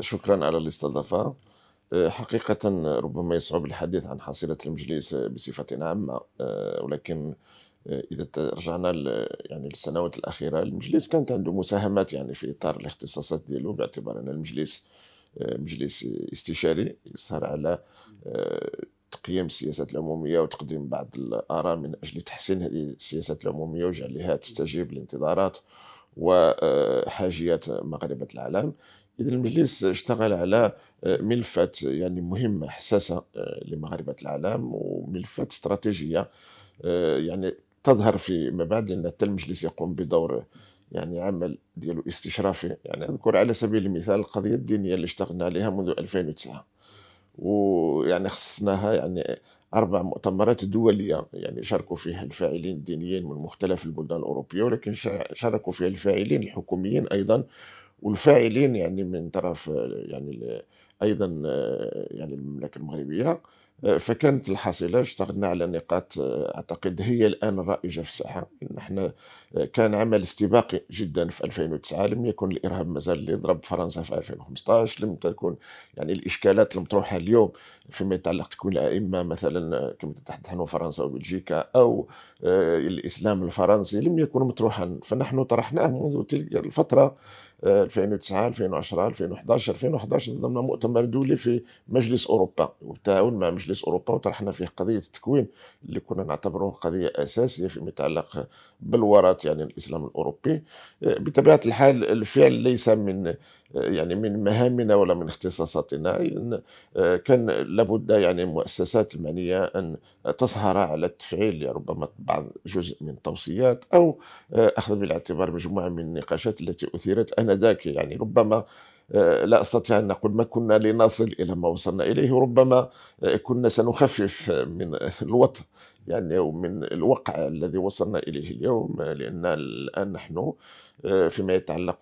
شكرا على الاستضافة أه، حقيقة ربما يصعب الحديث عن حصيلة المجلس بصفة عامة أه، ولكن أه، إذا رجعنا يعني للسنوات الأخيرة المجلس كانت عنده مساهمات يعني في إطار الاختصاصات ديالو باعتبار أن المجلس مجلس استشاري يسهر على تقييم السياسات العمومية وتقديم بعض الآراء من أجل تحسين هذه السياسات العمومية وجعلها تستجيب للانتظارات وحاجيات مغربة العالم إذا المجلس اشتغل على آه، ملفات يعني مهمة حساسة آه، لمغاربة العالم وملفات استراتيجية آه، يعني تظهر في ما بعد لأن حتى المجلس يقوم بدور يعني عمل ديالو استشرافي يعني أذكر على سبيل المثال القضية الدينية اللي اشتغلنا عليها منذ 2009 ويعني خصصناها يعني أربع مؤتمرات دولية يعني شاركوا فيها الفاعلين الدينيين من مختلف البلدان الأوروبية ولكن شاركوا فيها الفاعلين الحكوميين أيضا والفاعلين يعني من طرف يعني ايضا يعني المملكه المغربيه فكانت الحصيلة اشتغلنا على نقاط أعتقد هي الآن الرائجة في الساحة نحن كان عمل استباقي جدا في 2009 لم يكن الإرهاب مازال اللي ضرب فرنسا في 2015 لم تكن يعني الإشكالات المطروحة اليوم فيما يتعلق تكون الأئمة مثلا كما تتحدث عنه فرنسا وبلجيكا أو الإسلام الفرنسي لم يكن مطروحا فنحن طرحناه منذ تلك الفترة 2009 2010 2011 2011 نظمنا مؤتمر دولي في مجلس اوروبا وبالتعاون مع مجلس اوروبا وطرحنا فيه قضيه التكوين اللي كنا نعتبره قضيه اساسيه فيما يتعلق بالوراث يعني الاسلام الاوروبي آه، بطبيعه الحال الفعل ليس من يعني من مهامنا ولا من اختصاصاتنا آه، كان لابد يعني المؤسسات المعنية أن تسهر على التفعيل ربما بعض جزء من التوصيات أو آه، أخذ بالاعتبار مجموعة من النقاشات التي أثيرت آنذاك يعني ربما آه، لا استطيع ان نقول ما كنا لنصل الى ما وصلنا اليه ربما كنا سنخفف من الوطء يعني ومن الوقع الذي وصلنا اليه اليوم لان الان نحن آه، فيما يتعلق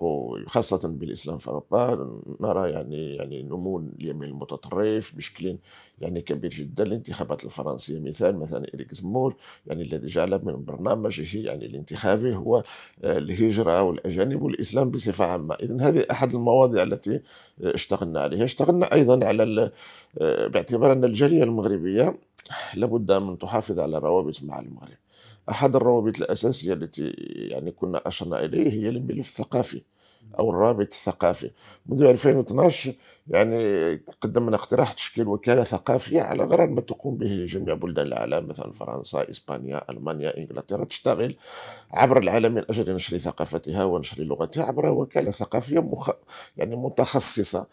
خاصة بالإسلام في أوروبا نرى يعني يعني نمو اليمين المتطرف بشكل يعني كبير جدا الانتخابات الفرنسية مثال مثلا إريك زمور يعني الذي جعل من برنامجه يعني الانتخابي هو آه، الهجرة والأجانب والإسلام بصفة عامة إذا هذه أحد المواضيع التي آه، اشتغلنا عليها اشتغلنا أيضا على باعتبار أن الجالية المغربية لابد من تحافظ على روابط مع المغرب أحد الروابط الأساسية التي يعني كنا أشرنا إليه هي الملف الثقافي او الرابط الثقافي منذ 2012 يعني قدمنا اقتراح تشكيل وكاله ثقافيه على غرار ما تقوم به جميع بلدان العالم مثلا فرنسا اسبانيا المانيا انجلترا تشتغل عبر العالم من اجل نشر ثقافتها ونشر لغتها عبر وكاله ثقافيه مخ... يعني متخصصه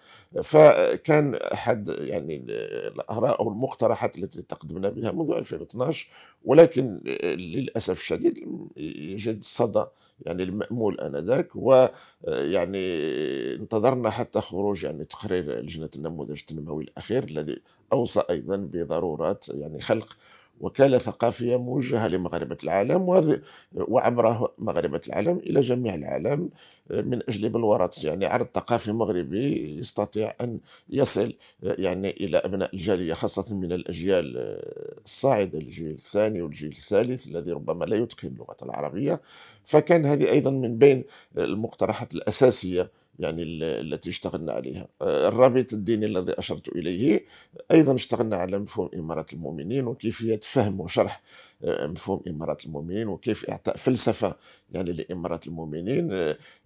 فكان احد يعني الاراء او المقترحات التي تقدمنا بها منذ 2012 ولكن للاسف الشديد يجد صدى يعني المأمول آنذاك ويعني آه، انتظرنا حتى خروج يعني تقرير لجنة النموذج التنموي الأخير الذي أوصى أيضا بضرورة يعني خلق وكالة ثقافية موجهة لمغاربة العالم وعبره وعبر مغاربة العالم إلى جميع العالم آه، من أجل بالورث يعني عرض ثقافي مغربي يستطيع أن يصل آه، يعني إلى أبناء الجالية خاصة من الأجيال آه، الصاعدة الجيل الثاني والجيل الثالث الذي ربما لا يتقن اللغة العربية فكان هذه أيضا من بين المقترحات الأساسية يعني التي اشتغلنا عليها آه، الرابط الديني الذي أشرت إليه أيضا اشتغلنا على مفهوم إمارة المؤمنين وكيفية فهم وشرح آه، مفهوم إمارة المؤمنين وكيف إعطاء فلسفة يعني لإمارة المؤمنين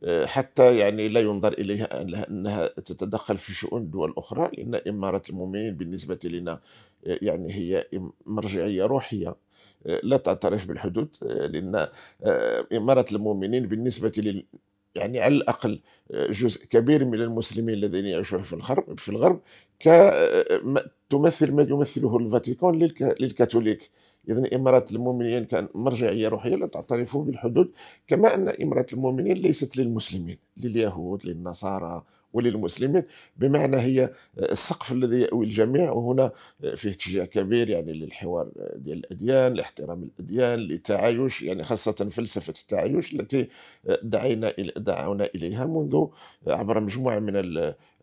آه، حتى يعني لا ينظر إليها أنها تتدخل في شؤون دول أخرى لأن إمارة المؤمنين بالنسبة لنا يعني هي مرجعية روحية لا تعترف بالحدود لأن إمارة المؤمنين بالنسبة يعني على الأقل آه، جزء كبير من المسلمين الذين يعيشون في الغرب في الغرب آه، تمثل ما يمثله الفاتيكان للكاثوليك إذا إمارة المؤمنين كان مرجعية روحية لا تعترف بالحدود كما أن إمارة المؤمنين ليست للمسلمين لليهود للنصارى وللمسلمين بمعنى هي السقف الذي يأوي الجميع وهنا فيه اتجاه كبير يعني للحوار ديال الأديان لاحترام الأديان للتعايش يعني خاصة فلسفة التعايش التي دعينا دعونا إليها منذ عبر مجموعة من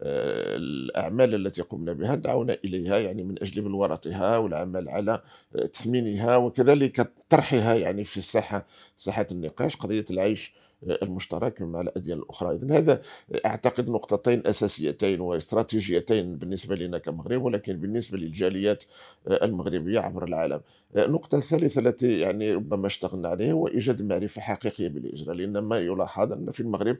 آه، الأعمال التي قمنا بها دعونا إليها يعني من أجل بلورتها والعمل على آه، تثمينها وكذلك طرحها يعني في الساحة ساحة النقاش قضية العيش آه، المشترك مع الأديان الأخرى اذا هذا أعتقد نقطتين أساسيتين واستراتيجيتين بالنسبة لنا كمغرب ولكن بالنسبة للجاليات المغربية عبر العالم النقطة الثالثة التي يعني ربما اشتغلنا عليها هو إيجاد معرفة حقيقية بالهجرة لأن ما يلاحظ أن في المغرب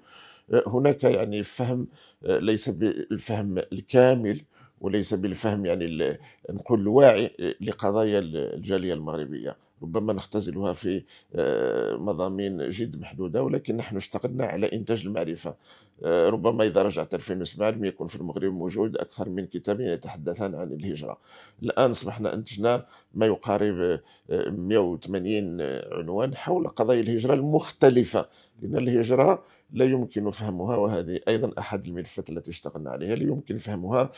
آه، هناك يعني فهم آه، ليس بالفهم الكامل وليس بالفهم يعني نقول الواعي آه، لقضايا الجالية المغربية ربما نختزلها في آه، مضامين جد محدودة ولكن نحن اشتغلنا على إنتاج المعرفة آه، ربما إذا رجعت 2007 لم يكن في المغرب موجود أكثر من كتابين يتحدثان عن الهجرة الآن أصبحنا أنتجنا ما يقارب 180 آه، عنوان حول قضايا الهجرة المختلفة لأن الهجرة لا يمكن فهمها وهذه أيضا أحد الملفات التي اشتغلنا عليها لا يمكن فهمها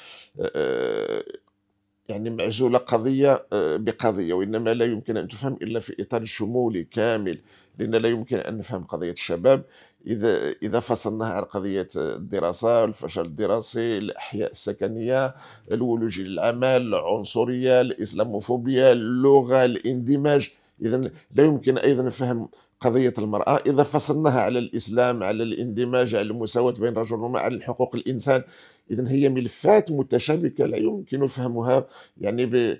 يعني معزولة قضية آه، بقضية وإنما لا يمكن أن تفهم إلا في إطار شمولي كامل لأن لا يمكن أن نفهم قضية الشباب إذا إذا فصلناها عن قضية الدراسة والفشل الدراسي الأحياء السكنية الولوج للعمل العنصرية الإسلاموفوبيا اللغة الاندماج إذا لا يمكن أيضا فهم قضية المرأة إذا فصلناها على الإسلام على الاندماج على المساواة بين الرجل والمرأة على حقوق الإنسان إذا هي ملفات متشابكة لا يمكن فهمها يعني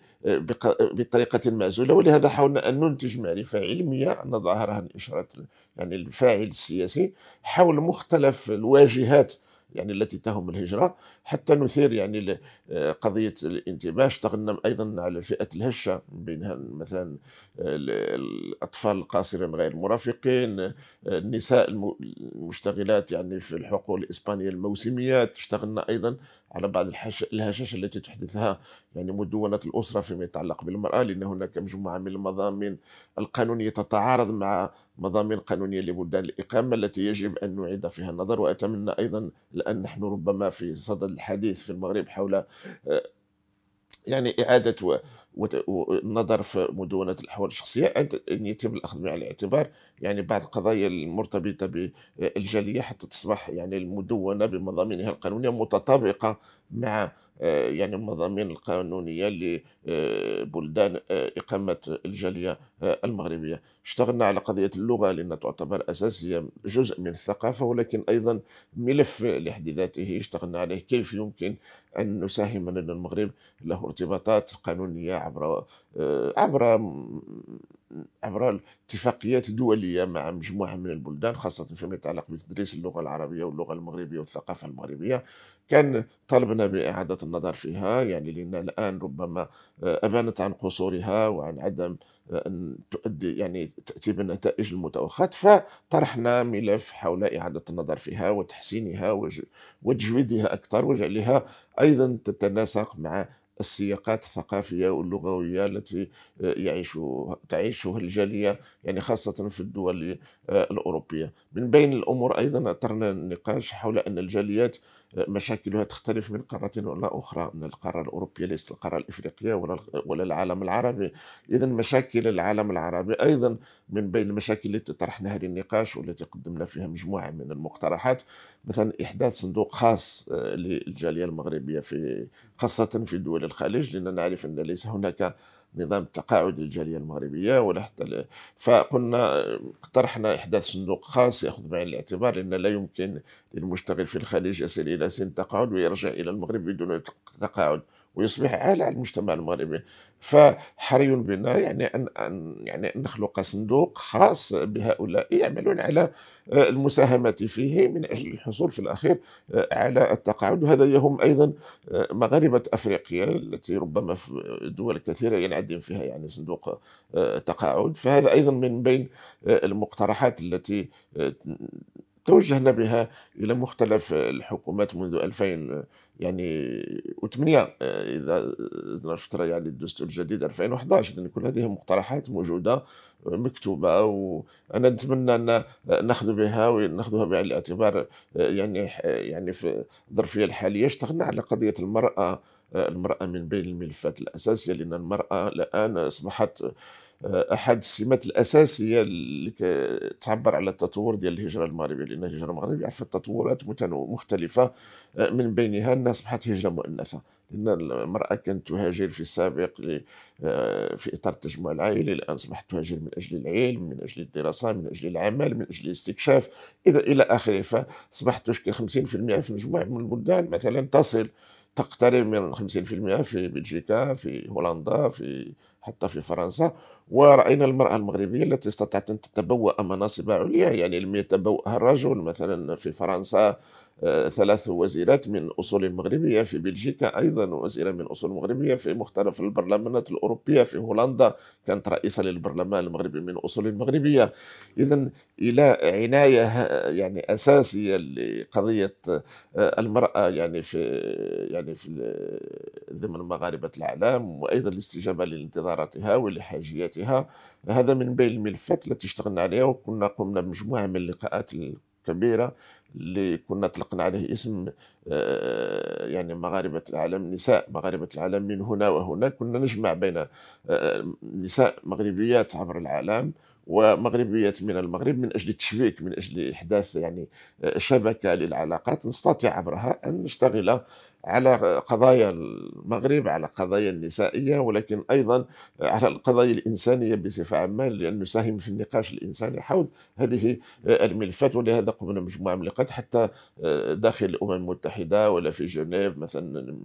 بطريقة معزولة ولهذا حاولنا أن ننتج معرفة علمية نضعها رهن إشارة يعني الفاعل السياسي حول مختلف الواجهات يعني التي تهم الهجرة حتى نثير يعني آه، قضية الانتباه اشتغلنا أيضا على فئة الهشة بينها مثلا الأطفال القاصرين غير المرافقين آه، النساء المشتغلات يعني في الحقول الإسبانية الموسميات اشتغلنا أيضا على بعض الهشاشة التي تحدثها يعني مدونة الأسرة فيما يتعلق بالمرأة لأن هناك مجموعة من المضامين القانونية تتعارض مع مضامين قانونية لبلدان الإقامة التي يجب أن نعيد فيها النظر وأتمنى أيضا الآن نحن ربما في صدد الحديث في المغرب حول آه، يعني إعادة والنظر في مدونة الأحوال الشخصية أن يتم الأخذ بعين الاعتبار يعني بعض القضايا المرتبطة بالجالية آه، حتى تصبح يعني المدونة بمضامينها القانونية متطابقة مع آه، يعني المضامين القانونيه لبلدان آه، آه، اقامه الجاليه المغربيه اشتغلنا على قضيه اللغه لانها تعتبر اساسيه جزء من الثقافه ولكن ايضا ملف لحد ذاته اشتغلنا عليه كيف يمكن ان نساهم ان المغرب له ارتباطات قانونيه عبر عبر عبر اتفاقيات دوليه مع مجموعه من البلدان خاصه فيما يتعلق بتدريس اللغه العربيه واللغه المغربيه والثقافه المغربيه كان طالبنا بإعادة النظر فيها يعني لأن الآن ربما آه، أبانت عن قصورها وعن عدم آه، أن تؤدي يعني تأتي بالنتائج المتوخاة فطرحنا ملف حول إعادة النظر فيها وتحسينها وتجويدها أكثر وجعلها أيضا تتناسق مع السياقات الثقافية واللغوية التي آه، يعيش تعيشها الجالية يعني خاصة في الدول الأوروبية من بين الأمور أيضا أثرنا النقاش حول أن الجاليات مشاكلها تختلف من قارة إلى أخرى من القارة الأوروبية ليست القارة الإفريقية ولا ولا العالم العربي إذا مشاكل العالم العربي أيضا من بين المشاكل التي طرحناها للنقاش والتي قدمنا فيها مجموعة من المقترحات مثلا إحداث صندوق خاص آه، للجالية المغربية في خاصة في دول الخليج لأننا نعرف أن ليس هناك نظام التقاعد للجالية المغربية ولا حتى فقلنا اقترحنا إحداث صندوق خاص يأخذ بعين الاعتبار لأن لا يمكن للمشتغل في الخليج يصل إلى سن التقاعد ويرجع إلى المغرب بدون تقاعد ويصبح عالة على المجتمع المغربي فحري بنا يعني أن, أن يعني أن نخلق صندوق خاص بهؤلاء يعملون على آه، المساهمة فيه من أجل الحصول في الأخير آه، على التقاعد وهذا يهم أيضا آه، مغاربة أفريقيا التي ربما في دول كثيرة ينعدم فيها يعني صندوق التقاعد فهذا أيضا من بين المقترحات التي توجهنا بها الى مختلف الحكومات منذ 2000 يعني و8 آه، اذا زدنا الفتره يعني الدستور الجديد 2011 اذا كل هذه مقترحات موجوده آه، مكتوبه وانا نتمنى ان ناخذ بها وناخذها بعين الاعتبار آه، يعني يعني في الظرفيه الحاليه اشتغلنا على قضيه المراه المراه من بين الملفات الاساسيه لان المراه الان اصبحت آه، احد السمات الاساسيه اللي تعبر على التطور ديال الهجره المغربيه لان الهجره المغربيه عرفت تطورات مختلفه آه، من بينها الناس اصبحت هجره مؤنثه لان المراه كانت تهاجر في السابق آه، في اطار التجمع العائلي الان اصبحت تهاجر من اجل العلم من اجل الدراسه من اجل العمل من اجل الاستكشاف الى اخره فاصبحت تشكل 50% في مجموعه من البلدان مثلا تصل تقترب من 50% في بلجيكا في هولندا في حتى في فرنسا ورأينا المرأة المغربية التي استطاعت أن تتبوأ مناصب عليا يعني لم يتبوأها الرجل مثلا في فرنسا ثلاث وزيرات من أصول مغربية في بلجيكا أيضا وزيرة من أصول مغربية في مختلف البرلمانات الأوروبية في هولندا كانت رئيسة للبرلمان المغربي من أصول مغربية إذا إلى عناية يعني أساسية لقضية آه، المرأة يعني في يعني في ضمن مغاربة الاعلام وأيضا الاستجابة لانتظاراتها ولحاجياتها هذا من بين الملفات التي اشتغلنا عليها وكنا قمنا بمجموعة من اللقاءات كبيره اللي كنا طلقنا عليه اسم آه، يعني مغاربة العالم نساء مغاربة العالم من هنا وهناك كنا نجمع بين آه، نساء مغربيات عبر العالم ومغربيات من المغرب من اجل التشبيك من اجل احداث يعني آه، شبكه للعلاقات نستطيع عبرها ان نشتغل على قضايا المغرب على قضايا النسائية ولكن أيضا على القضايا الإنسانية بصفة عامة لأنه ساهم في النقاش الإنساني حول هذه آه، الملفات ولهذا قمنا بمجموعة من اللقاءات حتى آه، داخل الأمم المتحدة ولا في جنيف مثلا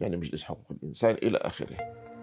يعني مجلس حقوق الإنسان إلى آخره